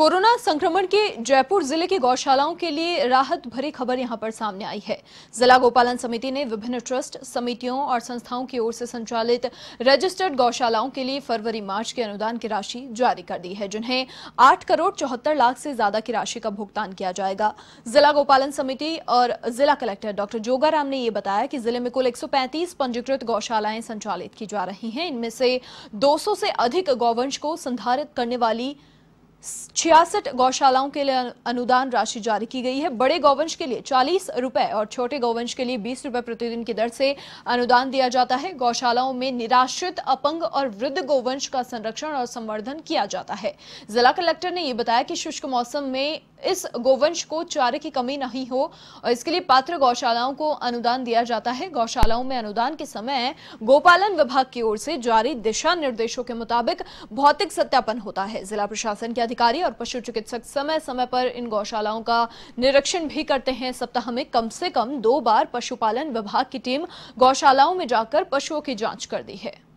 corona संक्रमण के जयपुर जिले की गौशालाओं के लिए राहत भरी खबर यहां पर सामने आई है जिला गोपालन समिति ने विभिन्न ट्रस्ट समितियों और संस्थाओं की ओर से संचालित रजिस्टर्ड गौशालाओं के लिए फरवरी मार्च के अनुदान की राशि जारी कर दी है जिन्हें आठ करोड़ चौहत्तर लाख से ज्यादा की राशि का भुगतान किया जाएगा जिला गोपालन समिति और जिला कलेक्टर डॉक्टर जोगाराम ने यह बताया कि जिले में कुल एक पंजीकृत गौशालाएं संचालित की जा रही हैं इनमें से दो से अधिक गौवंश को संधारित करने वाली छियासठ गौशालाओं के लिए अनुदान राशि जारी की गई है बड़े गौवंश के लिए चालीस रुपए और छोटे गौवंश के लिए बीस रुपए प्रतिदिन की दर से अनुदान दिया जाता है गौशालाओं में निराश्रित अपंग और वृद्ध गौवंश का संरक्षण और संवर्धन किया जाता है जिला कलेक्टर ने यह बताया कि शुष्क मौसम में इस गोवंश को चारे की कमी नहीं हो और इसके लिए पात्र गौशालाओं को अनुदान दिया जाता है गौशालाओं में अनुदान के समय गोपालन विभाग की ओर से जारी दिशा निर्देशों के मुताबिक भौतिक सत्यापन होता है जिला प्रशासन के अधिकारी और पशु चिकित्सक समय समय पर इन गौशालाओं का निरीक्षण भी करते हैं सप्ताह में कम से कम दो बार पशुपालन विभाग की टीम गौशालाओं में जाकर पशुओं की जांच कर दी है